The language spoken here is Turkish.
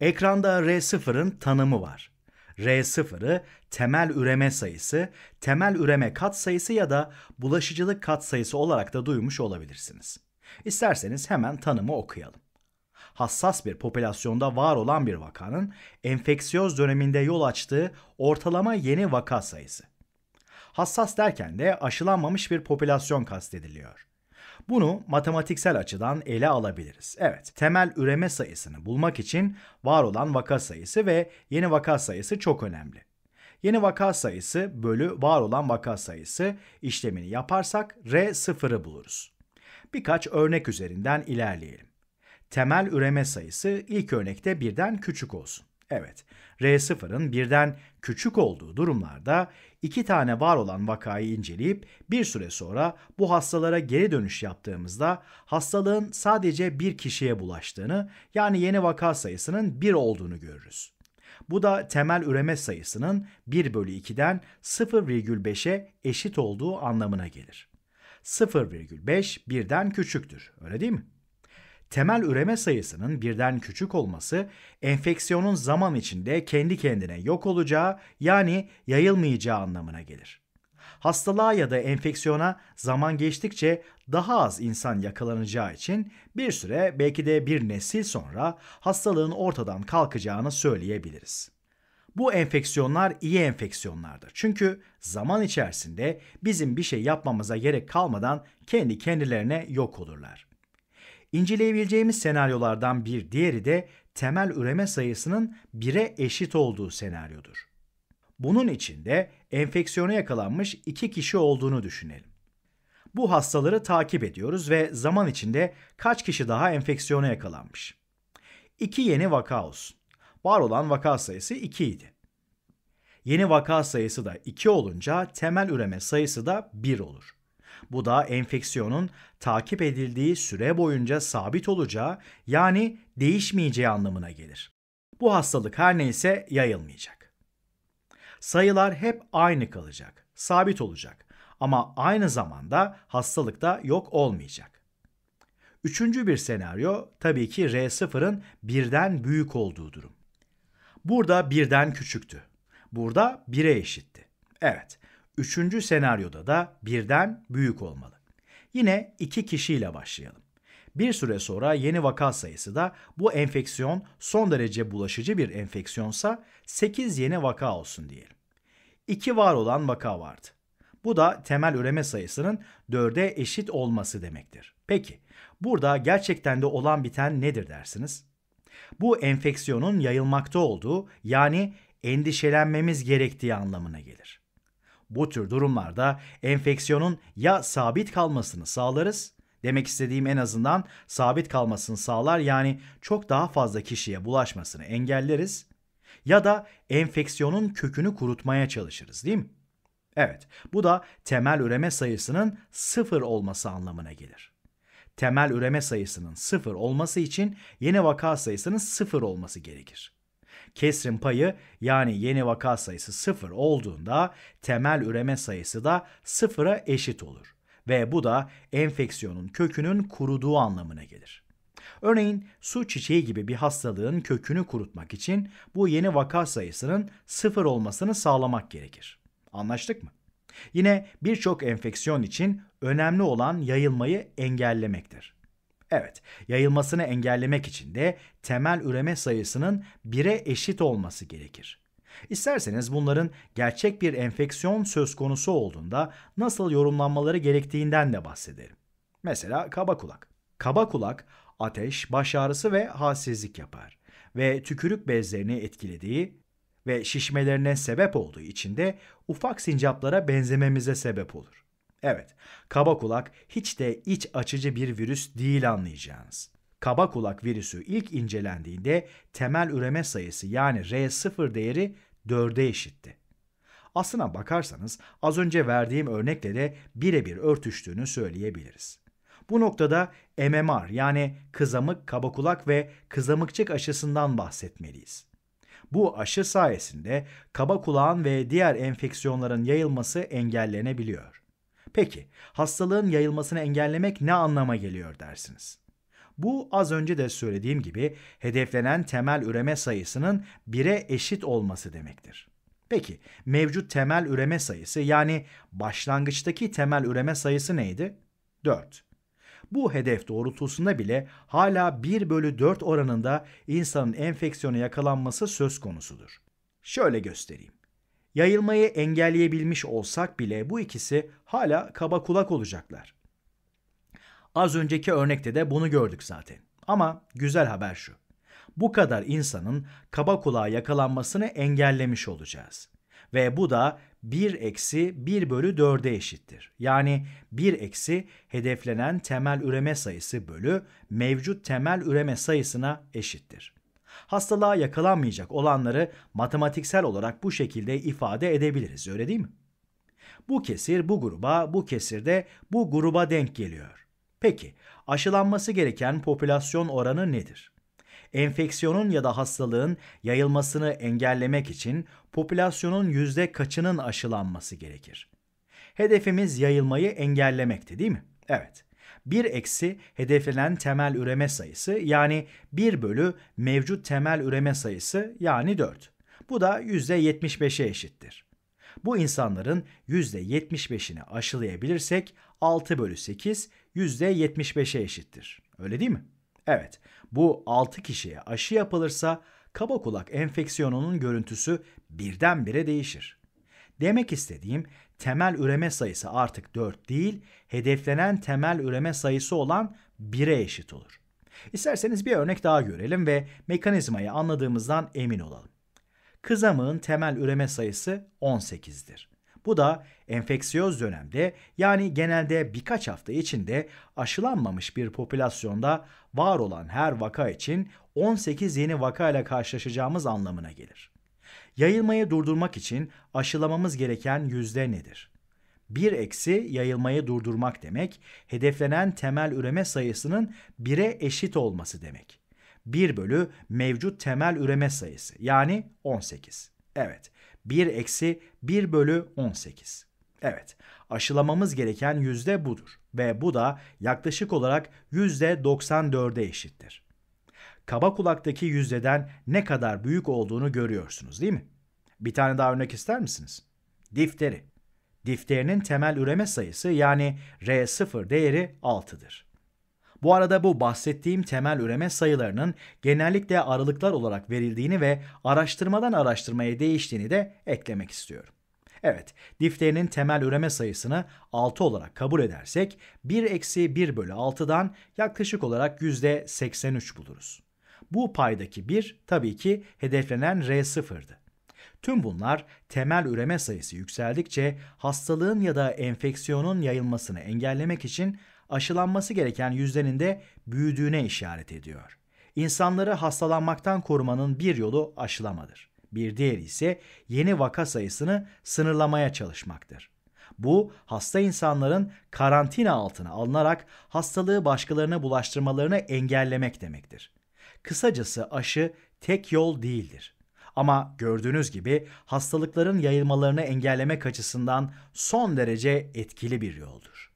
Ekranda R0'ın tanımı var. R0'ı temel üreme sayısı, temel üreme katsayısı ya da bulaşıcılık katsayısı olarak da duymuş olabilirsiniz. İsterseniz hemen tanımı okuyalım. Hassas bir popülasyonda var olan bir vakanın enfeksiyöz döneminde yol açtığı ortalama yeni vaka sayısı. Hassas derken de aşılanmamış bir popülasyon kastediliyor. Bunu matematiksel açıdan ele alabiliriz. Evet, temel üreme sayısını bulmak için var olan vaka sayısı ve yeni vaka sayısı çok önemli. Yeni vaka sayısı bölü var olan vaka sayısı işlemini yaparsak R sıfırı buluruz. Birkaç örnek üzerinden ilerleyelim. Temel üreme sayısı ilk örnekte birden küçük olsun. Evet, R0'ın birden küçük olduğu durumlarda iki tane var olan vakayı inceleyip bir süre sonra bu hastalara geri dönüş yaptığımızda hastalığın sadece bir kişiye bulaştığını yani yeni vaka sayısının 1 olduğunu görürüz. Bu da temel üreme sayısının 1 bölü 2'den 0,5'e eşit olduğu anlamına gelir. 0,5 birden küçüktür, öyle değil mi? temel üreme sayısının birden küçük olması enfeksiyonun zaman içinde kendi kendine yok olacağı yani yayılmayacağı anlamına gelir. Hastalığa ya da enfeksiyona zaman geçtikçe daha az insan yakalanacağı için bir süre belki de bir nesil sonra hastalığın ortadan kalkacağını söyleyebiliriz. Bu enfeksiyonlar iyi enfeksiyonlardır. Çünkü zaman içerisinde bizim bir şey yapmamıza gerek kalmadan kendi kendilerine yok olurlar. İnceleyebileceğimiz senaryolardan bir diğeri de temel üreme sayısının 1'e eşit olduğu senaryodur. Bunun içinde enfeksiyona yakalanmış iki kişi olduğunu düşünelim. Bu hastaları takip ediyoruz ve zaman içinde kaç kişi daha enfeksiyona yakalanmış. İki yeni vaka olsun. Var olan vaka sayısı 2 idi. Yeni vaka sayısı da 2 olunca temel üreme sayısı da 1 olur. Bu da enfeksiyonun takip edildiği süre boyunca sabit olacağı yani değişmeyeceği anlamına gelir. Bu hastalık her neyse yayılmayacak. Sayılar hep aynı kalacak, sabit olacak ama aynı zamanda hastalık da yok olmayacak. Üçüncü bir senaryo tabii ki R0'ın birden büyük olduğu durum. Burada birden küçüktü. Burada 1'e eşitti. Evet, Üçüncü senaryoda da birden büyük olmalı. Yine iki kişiyle başlayalım. Bir süre sonra yeni vaka sayısı da bu enfeksiyon son derece bulaşıcı bir enfeksiyonsa 8 yeni vaka olsun diyelim. 2 var olan vaka vardı. Bu da temel üreme sayısının 4'e eşit olması demektir. Peki burada gerçekten de olan biten nedir dersiniz? Bu enfeksiyonun yayılmakta olduğu yani endişelenmemiz gerektiği anlamına gelir. Bu tür durumlarda enfeksiyonun ya sabit kalmasını sağlarız Demek istediğim en azından sabit kalmasını sağlar yani çok daha fazla kişiye bulaşmasını engelleriz ya da enfeksiyonun kökünü kurutmaya çalışırız değil mi? Evet, bu da temel üreme sayısının sıfır olması anlamına gelir. Temel üreme sayısının sıfır olması için yeni vaka sayısının sıfır olması gerekir. Kesrin payı yani yeni vaka sayısı 0 olduğunda temel üreme sayısı da 0'a eşit olur ve bu da enfeksiyonun kökünün kuruduğu anlamına gelir. Örneğin su çiçeği gibi bir hastalığın kökünü kurutmak için bu yeni vaka sayısının 0 olmasını sağlamak gerekir. Anlaştık mı? Yine birçok enfeksiyon için önemli olan yayılmayı engellemektir. Evet, yayılmasını engellemek için de temel üreme sayısının 1'e eşit olması gerekir. İsterseniz bunların gerçek bir enfeksiyon söz konusu olduğunda nasıl yorumlanmaları gerektiğinden de bahsedelim. Mesela kaba kulak. Kaba kulak ateş, baş ağrısı ve halsizlik yapar ve tükürük bezlerini etkilediği ve şişmelerine sebep olduğu için de ufak sincaplara benzememize sebep olur. Evet, kaba kulak hiç de iç açıcı bir virüs değil anlayacağınız. Kaba kulak virüsü ilk incelendiğinde temel üreme sayısı yani R0 değeri 4'e eşitti. Aslına bakarsanız az önce verdiğim örnekle de birebir örtüştüğünü söyleyebiliriz. Bu noktada MMR yani kızamık, kaba kulak ve kızamıkçık aşısından bahsetmeliyiz. Bu aşı sayesinde kaba kulağın ve diğer enfeksiyonların yayılması engellenebiliyor. Peki, hastalığın yayılmasını engellemek ne anlama geliyor dersiniz? Bu az önce de söylediğim gibi hedeflenen temel üreme sayısının 1'e eşit olması demektir. Peki mevcut temel üreme sayısı yani başlangıçtaki temel üreme sayısı neydi? 4. Bu hedef doğrultusunda bile hala 1 bölü 4 oranında insanın enfeksiyona yakalanması söz konusudur. Şöyle göstereyim. Yayılmayı engelleyebilmiş olsak bile bu ikisi hala kaba kulak olacaklar. Az önceki örnekte de bunu gördük zaten. Ama güzel haber şu. Bu kadar insanın kaba kulağa yakalanmasını engellemiş olacağız. Ve bu da 1 eksi 1 bölü 4'e eşittir. Yani 1 eksi hedeflenen temel üreme sayısı bölü mevcut temel üreme sayısına eşittir hastalığa yakalanmayacak olanları matematiksel olarak bu şekilde ifade edebiliriz öyle değil mi? Bu kesir bu gruba, bu kesir de bu gruba denk geliyor. Peki aşılanması gereken popülasyon oranı nedir? Enfeksiyonun ya da hastalığın yayılmasını engellemek için popülasyonun yüzde kaçının aşılanması gerekir? Hedefimiz yayılmayı engellemekti değil mi? Evet. 1 eksi hedeflenen temel üreme sayısı yani 1 bölü mevcut temel üreme sayısı yani 4. Bu da %75'e eşittir. Bu insanların %75'ini aşılayabilirsek 6 bölü 8 %75'e eşittir. Öyle değil mi? Evet, bu 6 kişiye aşı yapılırsa kaba kulak enfeksiyonunun görüntüsü birdenbire değişir. Demek istediğim temel üreme sayısı artık 4 değil, hedeflenen temel üreme sayısı olan 1'e eşit olur. İsterseniz bir örnek daha görelim ve mekanizmayı anladığımızdan emin olalım. Kızamığın temel üreme sayısı 18'dir. Bu da enfeksiyöz dönemde yani genelde birkaç hafta içinde aşılanmamış bir popülasyonda var olan her vaka için 18 yeni vakayla karşılaşacağımız anlamına gelir. Yayılmayı durdurmak için aşılamamız gereken yüzde nedir? 1 eksi yayılmayı durdurmak demek, hedeflenen temel üreme sayısının 1'e eşit olması demek. 1 bölü mevcut temel üreme sayısı yani 18. Evet, 1 eksi 1 bölü 18. Evet, aşılamamız gereken yüzde budur ve bu da yaklaşık olarak yüzde %94'e eşittir kaba kulaktaki yüzdeden ne kadar büyük olduğunu görüyorsunuz değil mi? Bir tane daha örnek ister misiniz? Difteri. Difterinin temel üreme sayısı yani R0 değeri 6'dır. Bu arada bu bahsettiğim temel üreme sayılarının genellikle aralıklar olarak verildiğini ve araştırmadan araştırmaya değiştiğini de eklemek istiyorum. Evet, difterinin temel üreme sayısını 6 olarak kabul edersek 1 eksi 1 bölü 6'dan yaklaşık olarak %83 buluruz. Bu paydaki 1 tabii ki hedeflenen R0'dı. Tüm bunlar temel üreme sayısı yükseldikçe hastalığın ya da enfeksiyonun yayılmasını engellemek için aşılanması gereken yüzlerin de büyüdüğüne işaret ediyor. İnsanları hastalanmaktan korumanın bir yolu aşılamadır. Bir diğeri ise yeni vaka sayısını sınırlamaya çalışmaktır. Bu hasta insanların karantina altına alınarak hastalığı başkalarına bulaştırmalarını engellemek demektir. Kısacası aşı tek yol değildir. Ama gördüğünüz gibi hastalıkların yayılmalarını engellemek açısından son derece etkili bir yoldur.